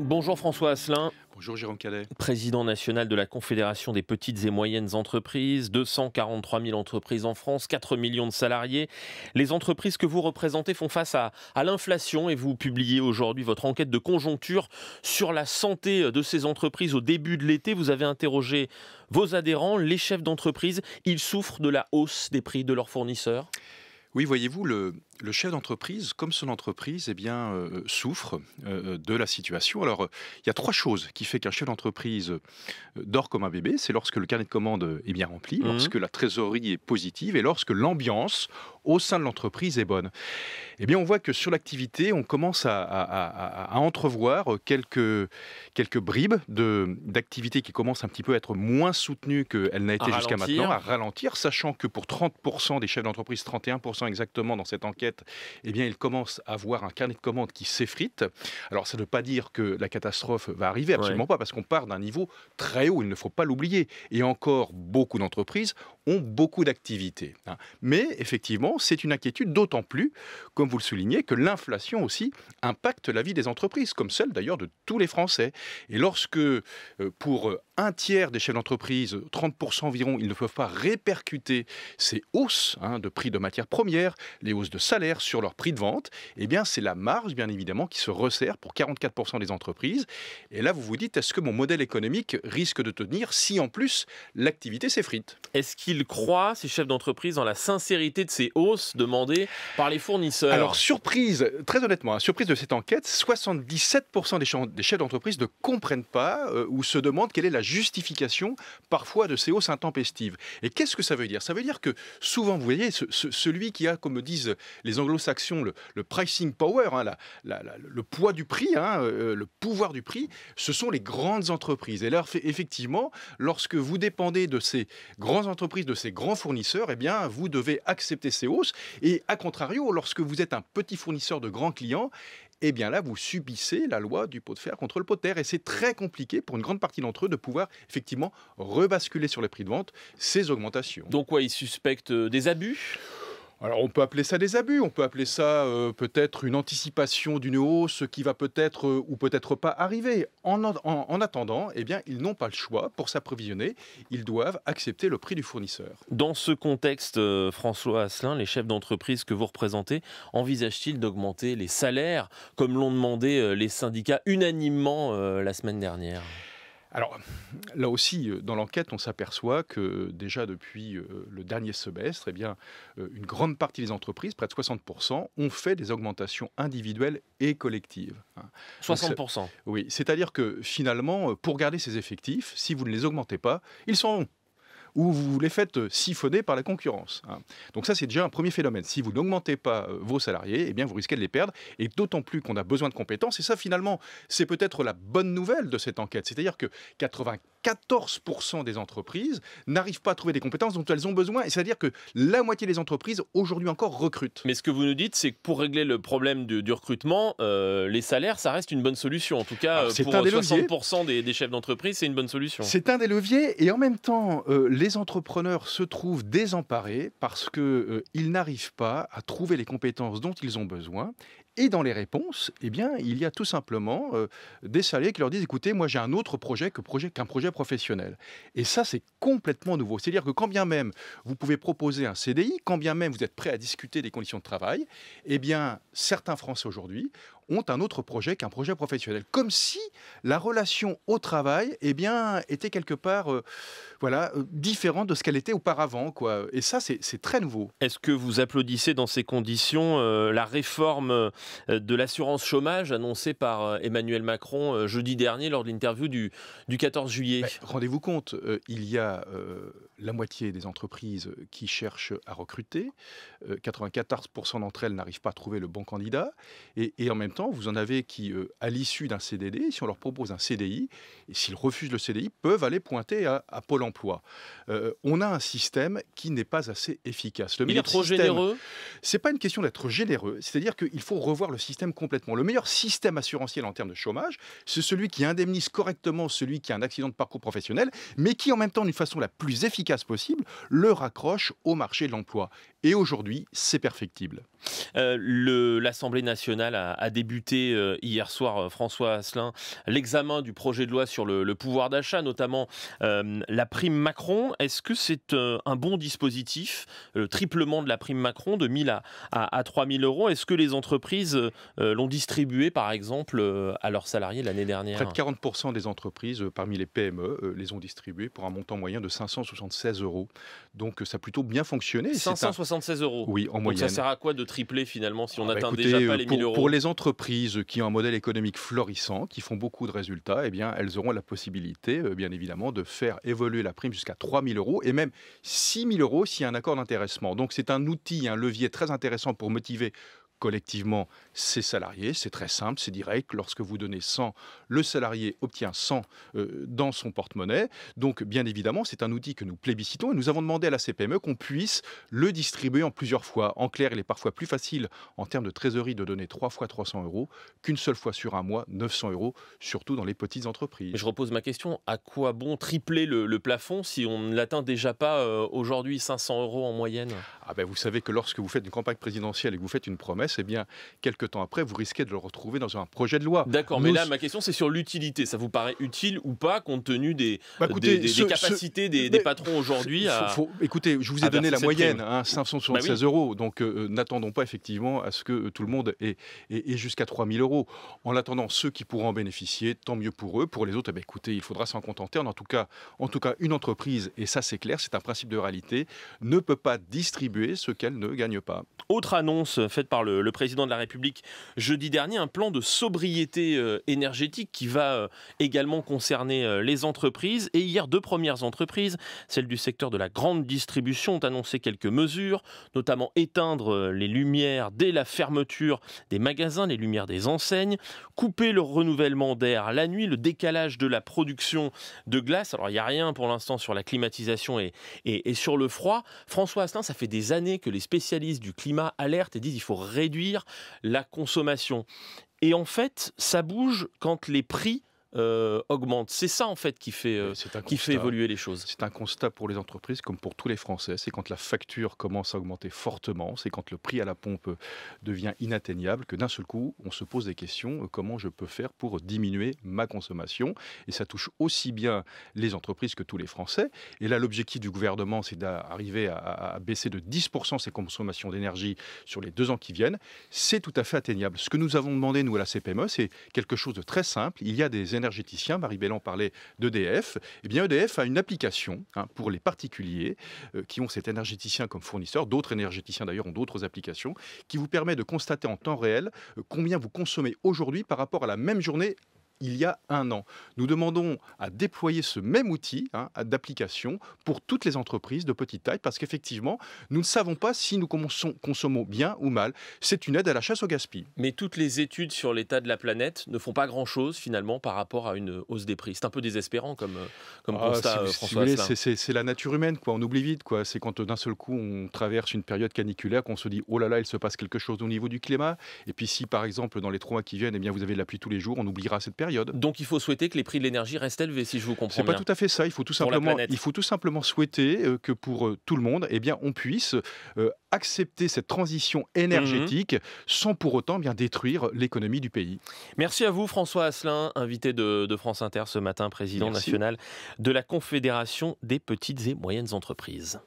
Bonjour François Asselin. Bonjour Jérôme Calais. Président national de la Confédération des petites et moyennes entreprises, 243 000 entreprises en France, 4 millions de salariés. Les entreprises que vous représentez font face à, à l'inflation et vous publiez aujourd'hui votre enquête de conjoncture sur la santé de ces entreprises au début de l'été. Vous avez interrogé vos adhérents, les chefs d'entreprise. Ils souffrent de la hausse des prix de leurs fournisseurs. Oui, voyez-vous, le, le chef d'entreprise, comme son entreprise, eh bien, euh, euh, souffre euh, de la situation. Alors, il y a trois choses qui font qu'un chef d'entreprise dort comme un bébé. C'est lorsque le carnet de commandes est bien rempli, mhm. lorsque la trésorerie est positive et lorsque l'ambiance au sein de l'entreprise est bonne. Eh bien, on voit que sur l'activité, on commence à, entrevoir quelques, quelques bribes d'activité qui commencent un petit peu à être moins soutenues qu'elles n'a été jusqu'à maintenant, à ralentir, sachant que pour 30% des chefs d'entreprise, 31% exactement dans cette enquête, eh bien, il commence à avoir un carnet de commandes qui s'effrite. Alors, ça ne veut pas dire que la catastrophe va arriver, absolument pas, parce qu'on part d'un niveau très haut, il ne faut pas l'oublier. Et encore, beaucoup d'entreprises ont beaucoup d'activités. Hein. Mais effectivement, c'est une inquiétude, d'autant plus, comme vous le soulignez, que l'inflation aussi impacte la vie des entreprises, comme celle d'ailleurs de tous les Français. Et lorsque, euh, pour euh, un tiers des chefs d'entreprise, 30% environ, ils ne peuvent pas répercuter ces hausses hein, de prix de matières premières, les hausses de salaire sur leur prix de vente, eh bien c'est la marge, bien évidemment, qui se resserre pour 44% des entreprises. Et là, vous vous dites, est-ce que mon modèle économique risque de tenir si en plus l'activité s'effrite Est-ce qu'ils croient, ces chefs d'entreprise, dans la sincérité de ces hausses demandées par les fournisseurs Alors, surprise, très honnêtement, hein, surprise de cette enquête, 77% des chefs d'entreprise ne comprennent pas euh, ou se demandent quelle est la justification parfois de ces hausses intempestives. Et qu'est-ce que ça veut dire Ça veut dire que souvent, vous voyez, celui qui a, comme disent les anglo-saxons, le, pricing power, hein, le poids du prix, hein, euh, le pouvoir du prix, ce sont les grandes entreprises. Et là, effectivement, lorsque vous dépendez de ces grandes entreprises, de ces grands fournisseurs, eh bien, vous devez accepter ces hausses. Et à contrario, lorsque vous êtes un petit fournisseur de grands clients, et eh bien là, vous subissez la loi du pot de fer contre le pot de terre. Et c'est très compliqué pour une grande partie d'entre eux de pouvoir effectivement rebasculer sur les prix de vente ces augmentations. Donc, quoi, ils suspectent euh, des abus alors on peut appeler ça des abus, on peut appeler ça euh, peut-être une anticipation d'une hausse qui va peut-être euh, ou peut-être pas arriver. En, attendant, eh bien, ils n'ont pas le choix pour s'approvisionner, ils doivent accepter le prix du fournisseur. Dans ce contexte, euh, François Asselin, les chefs d'entreprise que vous représentez, envisagent-ils d'augmenter les salaires comme l'ont demandé les syndicats unanimement la semaine dernière alors là aussi, euh, dans l'enquête, on s'aperçoit que déjà depuis euh, le dernier semestre, eh bien, euh, une grande partie des entreprises, près de 60%, ont fait des augmentations individuelles et collectives. 60% hein. Oui, c'est-à-dire que finalement, pour garder ces effectifs, si vous ne les augmentez pas, ils sont ou vous les faites euh, siphonner par la concurrence. Hein. Donc ça, c'est déjà un premier phénomène. Si vous n'augmentez pas euh, vos salariés, eh bien, vous risquez de les perdre, et d'autant plus qu'on a besoin de compétences. Et ça, finalement, c'est peut-être la bonne nouvelle de cette enquête. C'est-à-dire que 94% des entreprises n'arrivent pas à trouver des compétences dont elles ont besoin. Et c'est-à-dire que la moitié des entreprises, aujourd'hui encore, recrutent. Mais ce que vous nous dites, c'est que pour régler le problème du, recrutement, euh, les salaires, ça reste une bonne solution. En tout cas, pour un des 60% des, chefs d'entreprise, c'est une bonne solution. C'est un des leviers, et en même temps, les les entrepreneurs se trouvent désemparés parce qu'ils euh, n'arrivent pas à trouver les compétences dont ils ont besoin. Et dans les réponses, eh bien, il y a tout simplement euh, des salariés qui leur disent écoutez, moi j'ai un autre projet qu'un projet, projet professionnel. Et ça, c'est complètement nouveau. C'est-à-dire que quand bien même vous pouvez proposer un CDI, quand bien même vous êtes prêt à discuter des conditions de travail, eh bien, certains Français aujourd'hui ont un autre projet qu'un projet professionnel. Comme si la relation au travail eh bien, était quelque part euh, voilà, euh, différente de ce qu'elle était auparavant. Quoi. Et ça, c'est très nouveau. Est-ce que vous applaudissez dans ces conditions euh, la réforme de l'assurance chômage annoncée par Emmanuel Macron jeudi dernier lors de l'interview du, du 14 juillet ben, Rendez-vous compte, il y a la moitié des entreprises qui cherchent à recruter, 94% d'entre elles n'arrivent pas à trouver le bon candidat, et, et en même vous en avez qui, euh, à l'issue d'un CDD, si on leur propose un CDI, et s'ils refusent le CDI, peuvent aller pointer à, Pôle emploi. Euh, on a un système qui n'est pas assez efficace. Le Il est trop système, généreux C'est pas une question d'être généreux, c'est-à-dire qu'il faut revoir le système complètement. Le meilleur système assurantiel en termes de chômage, c'est celui qui indemnise correctement celui qui a un accident de parcours professionnel, mais qui, en même temps, d'une façon la plus efficace possible, le raccroche au marché de l'emploi. Et aujourd'hui, c'est perfectible. Euh, L'Assemblée nationale a, a débuté euh, hier soir, euh, François Asselin, l'examen du projet de loi sur le, pouvoir d'achat, notamment euh, la prime Macron. Est-ce que c'est un bon dispositif, le triplement de la prime Macron de 1000 à, à, 3 3000 euros Est-ce que les entreprises l'ont distribué, par exemple, à leurs salariés l'année dernière Près de 40% des entreprises, parmi les PME, les ont distribuées pour un montant moyen de 576 euros. Donc ça a plutôt bien fonctionné. 576 euros Oui, en Donc Ça sert à quoi de tripler finalement si ah on n'atteint bah déjà pas les 1000 000 euros Pour les entreprises, entreprises qui ont un modèle économique florissant, qui font beaucoup de résultats, eh bien, elles auront la possibilité, euh, bien évidemment, de faire évoluer la prime jusqu'à 3 000 euros et même 6 000 euros s'il y a un accord d'intéressement. Donc c'est un outil, un levier très intéressant pour motiver collectivement ses salariés. C'est très simple, c'est direct. Lorsque vous donnez 100, le salarié obtient 100 euh, dans son porte-monnaie. Donc, bien évidemment, c'est un outil que nous plébiscitons et nous avons demandé à la CPME qu'on puisse le distribuer en plusieurs fois. En clair, il est parfois plus facile en termes de trésorerie de donner 3 fois 300 euros qu'une seule fois sur un mois 900 euros, surtout dans les petites entreprises. je repose ma question à quoi bon tripler le, plafond si on ne l'atteint déjà pas euh, aujourd'hui 500 euros en moyenne ah ben Vous savez que lorsque vous faites une campagne présidentielle et que vous faites une promesse, eh bien, quelques temps après, vous risquez de le retrouver dans un projet de loi. D'accord, mais là, ma question, c'est sur l'utilité. Ça vous paraît utile ou pas, compte tenu des, bah, capacités des, patrons aujourd'hui écoutez, je vous ai donné la moyenne, 576 hein, bah euros. Donc, euh, euh, n'attendons pas effectivement à ce que euh, tout le monde ait, jusqu'à 3000 euros. En attendant, ceux qui pourront en bénéficier, tant mieux pour eux. Pour les autres, eh ben, écoutez, il faudra s'en contenter. En tout cas, en tout cas, une entreprise, et ça c'est clair, c'est un principe de réalité, ne peut pas distribuer ce qu'elle ne gagne pas. Autre annonce faite par le président de la République Jeudi dernier, un plan de sobriété euh, énergétique qui va euh, également concerner euh, les entreprises. Et hier, deux premières entreprises, celles du secteur de la grande distribution, ont annoncé quelques mesures, notamment éteindre les lumières dès la fermeture des magasins, les lumières des enseignes, couper le renouvellement d'air la nuit, le décalage de la production de glace. Alors, il n'y a rien pour l'instant sur la climatisation et, et, sur le froid. François Asselin, ça fait des années que les spécialistes du climat alertent et disent qu'il faut réduire la consommation. Et en fait, ça bouge quand les prix euh, augmente. C'est ça en fait qui fait, euh, qui fait évoluer les choses. C'est un constat pour les entreprises comme pour tous les Français. C'est quand la facture commence à augmenter fortement, c'est quand le prix à la pompe euh, devient inatteignable que d'un seul coup on se pose des questions comment je peux faire pour diminuer ma consommation Et ça touche aussi bien les entreprises que tous les Français. Et là l'objectif du gouvernement c'est d'arriver à, à, baisser de 10% ses consommations d'énergie sur les deux ans qui viennent. C'est tout à fait atteignable. Ce que nous avons demandé nous à la CPME c'est quelque chose de très simple. Il y a des énergies énergéticiens, Marie Bellan parlait d'EDF, eh bien EDF a une application hein, pour les particuliers euh, qui ont cet énergéticien comme fournisseur, d'autres énergéticiens d'ailleurs ont d'autres applications, qui vous permet de constater en temps réel euh, combien vous consommez aujourd'hui par rapport à la même journée il y a un an. Nous demandons à déployer ce même outil hein, d'application pour toutes les entreprises de petite taille parce qu'effectivement, nous ne savons pas si nous consommons bien ou mal. C'est une aide à la chasse au gaspillage. Mais toutes les études sur l'état de la planète ne font pas grand-chose finalement par rapport à une hausse des prix. C'est un peu désespérant comme, constat, François. c'est la nature humaine, quoi. on oublie vite. C'est quand euh, d'un seul coup on traverse une période caniculaire qu'on se dit oh là là, il se passe quelque chose au niveau du climat. Et puis si par exemple dans les trois mois qui viennent, et eh bien, vous avez de la pluie tous les jours, on oubliera cette période. Donc il faut souhaiter que les prix de l'énergie restent élevés, si je vous comprends bien. C'est pas tout à fait ça. Il faut tout simplement, il faut tout simplement souhaiter euh, que pour euh, tout le monde, eh bien, on puisse euh, accepter cette transition énergétique mhm. sans pour autant eh bien détruire l'économie du pays. Merci à vous François Asselin, invité de, France Inter ce matin, président national de la Confédération des petites et moyennes entreprises.